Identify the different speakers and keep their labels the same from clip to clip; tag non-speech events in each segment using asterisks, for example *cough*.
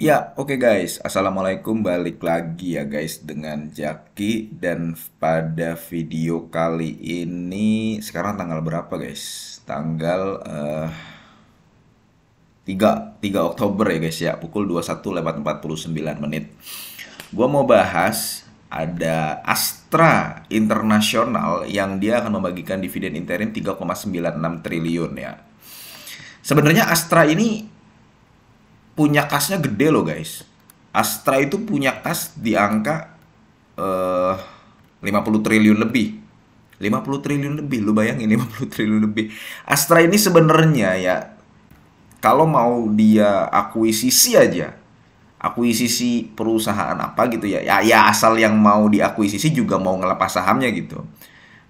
Speaker 1: Ya, oke okay guys. Assalamualaikum balik lagi ya guys dengan Jaki dan pada video kali ini sekarang tanggal berapa guys? Tanggal uh, 3 3 Oktober ya guys ya, pukul 21 lewat 49 menit. Gua mau bahas ada Astra Internasional yang dia akan membagikan dividen interim 3,96 triliun ya. Sebenarnya Astra ini punya kasnya gede loh guys. Astra itu punya kas di angka eh, uh, 50 triliun lebih. 50 triliun lebih, lu bayangin 50 *laughs* triliun lebih. Astra ini sebenarnya ya kalau mau dia akuisisi aja akuisisi perusahaan apa gitu ya. ya ya asal yang mau diakuisisi juga mau ngelepas sahamnya gitu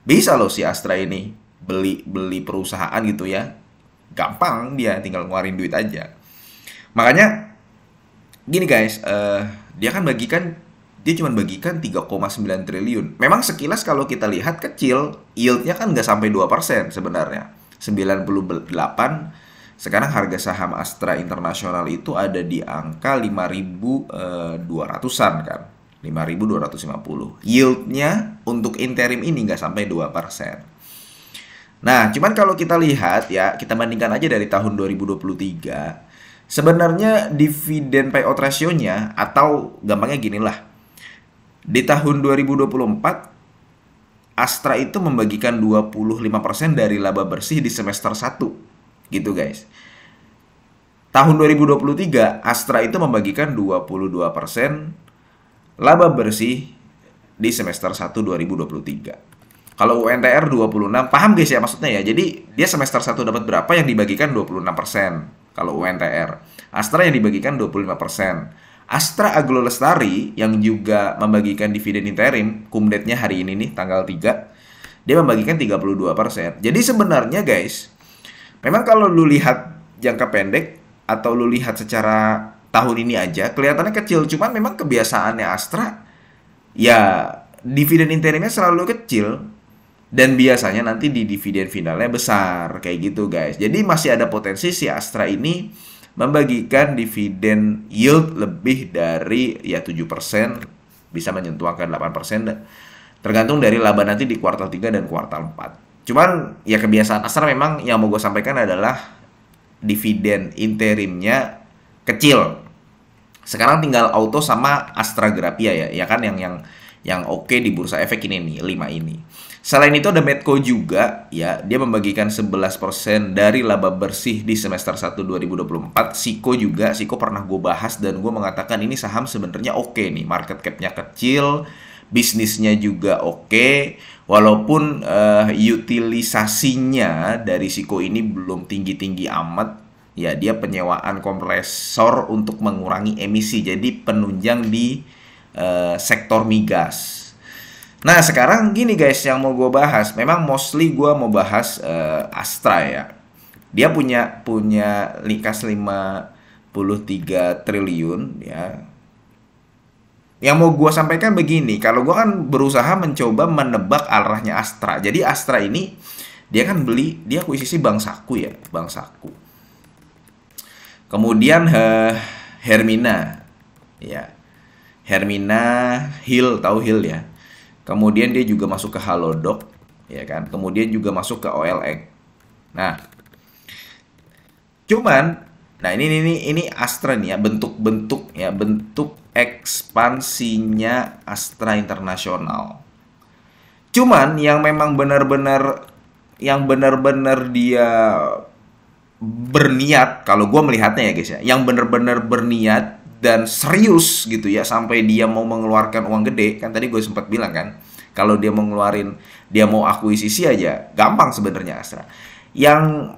Speaker 1: bisa loh si Astra ini beli beli perusahaan gitu ya gampang dia tinggal ngeluarin duit aja Makanya gini guys, uh, dia kan bagikan dia cuma bagikan 3,9 triliun. Memang sekilas kalau kita lihat kecil, yieldnya kan nggak sampai 2% sebenarnya. 98 sekarang harga saham Astra Internasional itu ada di angka 5.200-an eh, kan. 5.250. Yieldnya untuk interim ini nggak sampai 2%. Nah, cuman kalau kita lihat ya, kita bandingkan aja dari tahun 2023 Sebenarnya dividen payout ratio-nya atau gampangnya gini lah. Di tahun 2024 Astra itu membagikan 25% dari laba bersih di semester 1. Gitu guys. Tahun 2023 Astra itu membagikan 22% laba bersih di semester 1 2023. Kalau UNTR 26, paham guys ya maksudnya ya. Jadi dia semester 1 dapat berapa yang dibagikan 26% kalau UNTR. Astra yang dibagikan 25%. Astra Aglo Lestari yang juga membagikan dividen interim, kumdetnya hari ini nih tanggal 3, dia membagikan 32%. Jadi sebenarnya guys, memang kalau lu lihat jangka pendek atau lu lihat secara tahun ini aja kelihatannya kecil, cuman memang kebiasaannya Astra ya dividen interimnya selalu kecil dan biasanya nanti di dividen finalnya besar kayak gitu guys. Jadi masih ada potensi si Astra ini membagikan dividen yield lebih dari ya 7% bisa menyentuh angka 8% tergantung dari laba nanti di kuartal 3 dan kuartal 4. Cuman ya kebiasaan Astra memang yang mau gue sampaikan adalah dividen interimnya kecil. Sekarang tinggal auto sama Astra Grapia ya, ya kan yang yang yang oke okay di bursa efek ini nih, 5 ini. Selain itu ada Medco juga ya, dia membagikan 11% dari laba bersih di semester 1 2024. Siko juga, Siko pernah gue bahas dan gue mengatakan ini saham sebenarnya oke okay nih, market cap-nya kecil, bisnisnya juga oke, okay, walaupun uh, utilisasinya dari Siko ini belum tinggi-tinggi amat, ya dia penyewaan kompresor untuk mengurangi emisi jadi penunjang di uh, sektor migas Nah sekarang gini guys yang mau gue bahas, memang mostly gue mau bahas uh, Astra ya. Dia punya punya likas 53 triliun ya. Yang mau gue sampaikan begini, kalau gue kan berusaha mencoba menebak arahnya Astra. Jadi Astra ini dia kan beli, dia akuisisi Bank Saku ya, Bank Saku. Kemudian uh, Hermina, ya Hermina Hill tahu Hill ya. Kemudian dia juga masuk ke halodoc, ya kan? Kemudian juga masuk ke OLX. Nah, cuman nah ini ini ini Astra nih ya bentuk-bentuk ya bentuk ekspansinya Astra Internasional. Cuman yang memang benar-benar yang benar-benar dia berniat kalau gue melihatnya ya guys ya, yang benar-benar berniat dan serius gitu ya sampai dia mau mengeluarkan uang gede kan tadi gue sempat bilang kan kalau dia mau ngeluarin, dia mau akuisisi aja, gampang sebenarnya Astra. Yang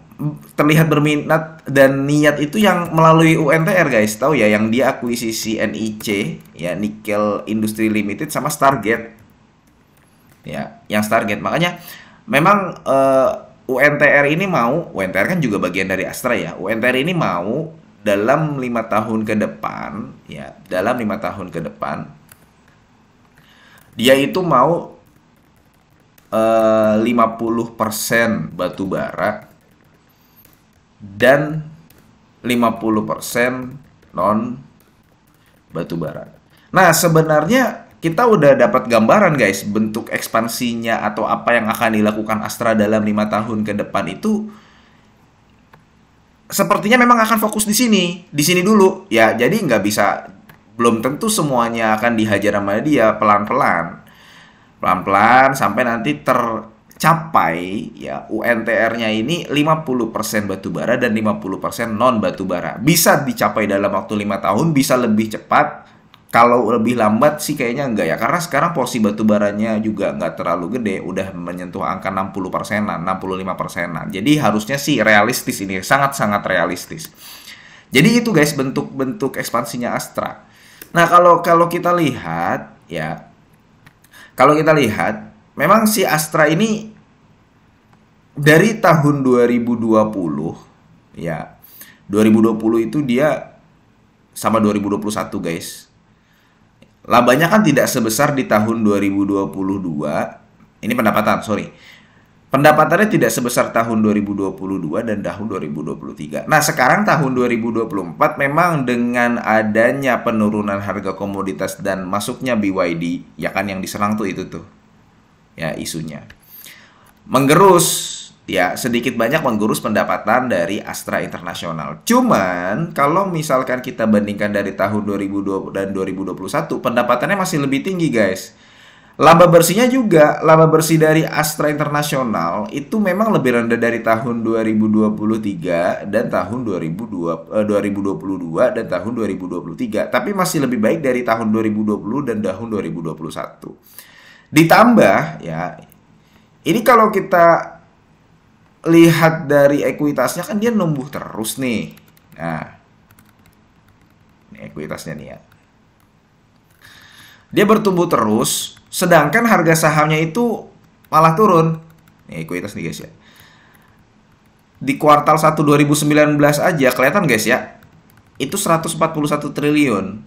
Speaker 1: terlihat berminat dan niat itu yang melalui UNTR guys tahu ya yang dia akuisisi NIC ya Nickel Industry Limited sama Stargate ya yang Stargate makanya memang uh, eh, UNTR ini mau UNTR kan juga bagian dari Astra ya UNTR ini mau dalam lima tahun ke depan ya dalam lima tahun ke depan dia itu mau eh, uh, 50% batu bara dan 50% non batu bara. Nah, sebenarnya kita udah dapat gambaran guys bentuk ekspansinya atau apa yang akan dilakukan Astra dalam lima tahun ke depan itu sepertinya memang akan fokus di sini, di sini dulu. Ya, jadi nggak bisa belum tentu semuanya akan dihajar sama dia pelan-pelan. Pelan-pelan sampai nanti tercapai ya UNTR-nya ini 50% batubara dan 50% non batubara. Bisa dicapai dalam waktu 5 tahun, bisa lebih cepat. Kalau lebih lambat sih kayaknya enggak ya, karena sekarang porsi batubaranya juga enggak terlalu gede, udah menyentuh angka 60 persenan, 65 persenan. Jadi harusnya sih realistis ini, sangat-sangat realistis. Jadi itu guys bentuk-bentuk ekspansinya Astra. Nah, kalau kalau kita lihat ya kalau kita lihat memang si Astra ini dari tahun 2020 ya 2020 itu dia sama 2021 guys. Labanya kan tidak sebesar di tahun 2022. Ini pendapatan, sorry Pendapatannya tidak sebesar tahun 2022 dan tahun 2023. Nah, sekarang tahun 2024 memang dengan adanya penurunan harga komoditas dan masuknya BYD, ya kan yang diserang tuh itu tuh. Ya, isunya. Menggerus ya sedikit banyak menggerus pendapatan dari Astra Internasional. Cuman kalau misalkan kita bandingkan dari tahun 2020 dan 2021, pendapatannya masih lebih tinggi, guys Laba bersihnya juga, laba bersih dari Astra Internasional itu memang lebih rendah dari tahun 2023 dan tahun 2022 eh, dan tahun 2023, tapi masih lebih baik dari tahun 2020 dan tahun 2021. Ditambah ya, ini kalau kita lihat dari ekuitasnya kan dia numbuh terus nih. Nah, ini ekuitasnya nih ya. Dia bertumbuh terus Sedangkan harga sahamnya itu malah turun. Nih, ekuitas nih guys ya. Di kuartal 1 2019 aja kelihatan guys ya. Itu 141 triliun.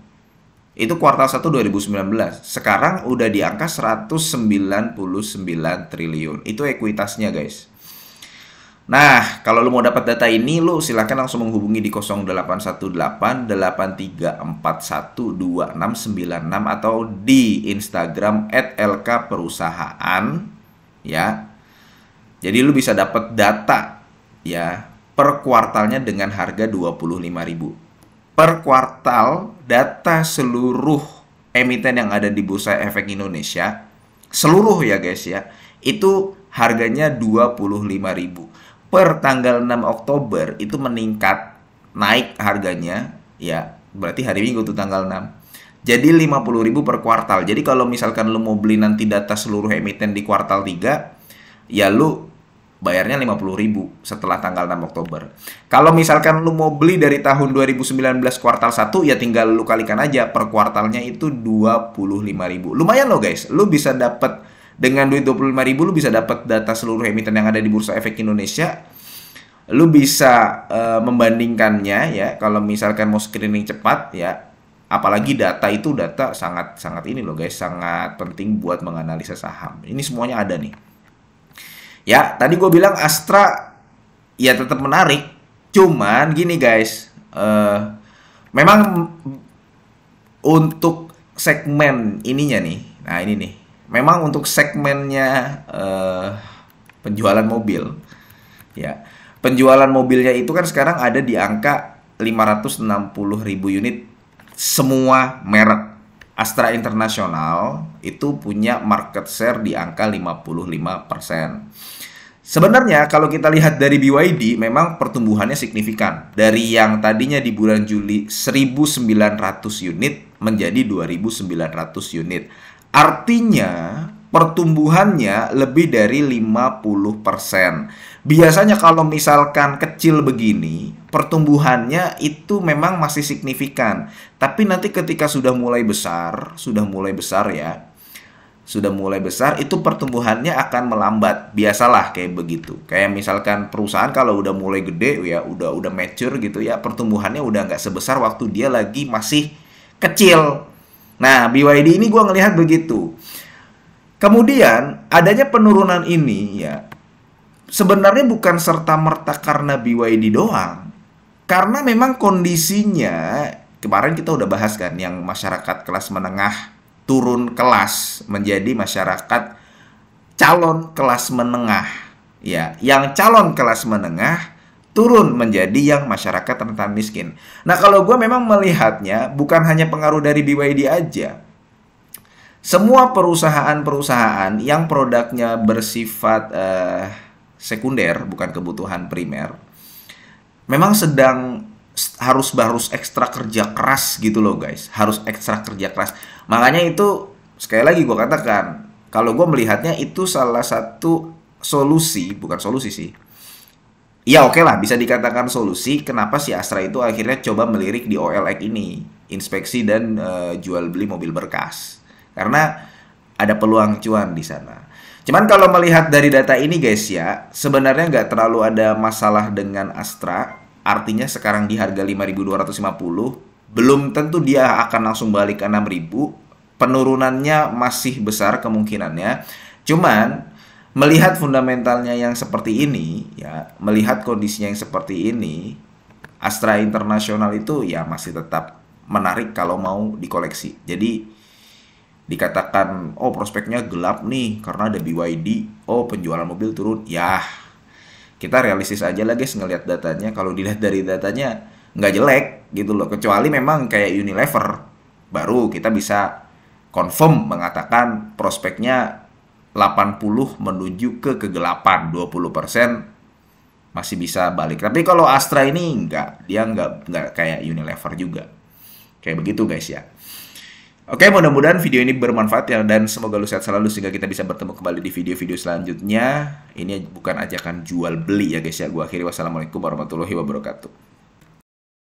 Speaker 1: Itu kuartal 1 2019. Sekarang udah di angka 199 triliun. Itu ekuitasnya guys. Nah, kalau lo mau dapat data ini, lo silahkan langsung menghubungi di 0818 83412696 atau di Instagram Perusahaan. ya. Jadi lo bisa dapat data ya per kuartalnya dengan harga 25.000. Per kuartal data seluruh emiten yang ada di Bursa Efek Indonesia seluruh ya guys ya, itu harganya 25.000 per tanggal 6 Oktober itu meningkat naik harganya ya berarti hari Minggu tuh tanggal 6 jadi 50.000 per kuartal jadi kalau misalkan lu mau beli nanti data seluruh emiten di kuartal 3 ya lu bayarnya 50.000 setelah tanggal 6 Oktober. Kalau misalkan lu mau beli dari tahun 2019 kuartal 1 ya tinggal lu kalikan aja per kuartalnya itu 25.000. Lumayan lo guys, lu bisa dapat dengan duit 25 ribu lu bisa dapat data seluruh emiten yang ada di Bursa Efek Indonesia lu bisa uh, membandingkannya ya kalau misalkan mau screening cepat ya apalagi data itu data sangat sangat ini loh guys sangat penting buat menganalisa saham ini semuanya ada nih ya tadi gue bilang Astra ya tetap menarik cuman gini guys uh, memang untuk segmen ininya nih nah ini nih memang untuk segmennya uh, penjualan mobil ya penjualan mobilnya itu kan sekarang ada di angka 560 ribu unit semua merek Astra Internasional itu punya market share di angka 55%. Sebenarnya kalau kita lihat dari BYD memang pertumbuhannya signifikan. Dari yang tadinya di bulan Juli 1900 unit menjadi 2900 unit. Artinya pertumbuhannya lebih dari 50%. Biasanya kalau misalkan kecil begini, pertumbuhannya itu memang masih signifikan. Tapi nanti ketika sudah mulai besar, sudah mulai besar ya, sudah mulai besar itu pertumbuhannya akan melambat biasalah kayak begitu kayak misalkan perusahaan kalau udah mulai gede ya udah udah mature gitu ya pertumbuhannya udah nggak sebesar waktu dia lagi masih kecil Nah, BYD ini gue ngelihat begitu. Kemudian adanya penurunan ini ya sebenarnya bukan serta merta karena BYD doang. Karena memang kondisinya kemarin kita udah bahas kan yang masyarakat kelas menengah turun kelas menjadi masyarakat calon kelas menengah ya yang calon kelas menengah turun menjadi yang masyarakat rentan miskin. Nah, kalau gue memang melihatnya bukan hanya pengaruh dari BYD aja. Semua perusahaan-perusahaan yang produknya bersifat eh, sekunder, bukan kebutuhan primer, memang sedang harus harus ekstra kerja keras gitu loh guys, harus ekstra kerja keras. Makanya itu sekali lagi gue katakan, kalau gue melihatnya itu salah satu solusi, bukan solusi sih, Ya oke okay lah, bisa dikatakan solusi kenapa si Astra itu akhirnya coba melirik di OLX ini, inspeksi dan uh, jual beli mobil berkas. Karena ada peluang cuan di sana. Cuman kalau melihat dari data ini guys ya, sebenarnya nggak terlalu ada masalah dengan Astra. Artinya sekarang di harga 5.250, belum tentu dia akan langsung balik ke 6.000. Penurunannya masih besar kemungkinannya. Cuman melihat fundamentalnya yang seperti ini ya melihat kondisinya yang seperti ini Astra Internasional itu ya masih tetap menarik kalau mau dikoleksi jadi dikatakan oh prospeknya gelap nih karena ada BYD oh penjualan mobil turun ya kita realistis aja lah guys ngelihat datanya kalau dilihat dari datanya nggak jelek gitu loh kecuali memang kayak Unilever baru kita bisa confirm mengatakan prospeknya 80 menuju ke kegelapan 20% masih bisa balik tapi kalau Astra ini enggak dia enggak enggak kayak Unilever juga kayak begitu guys ya Oke, mudah-mudahan video ini bermanfaat ya dan semoga lu sehat selalu sehingga kita bisa bertemu kembali di video-video selanjutnya. Ini bukan ajakan jual beli ya guys ya. Gua akhiri wassalamualaikum warahmatullahi wabarakatuh.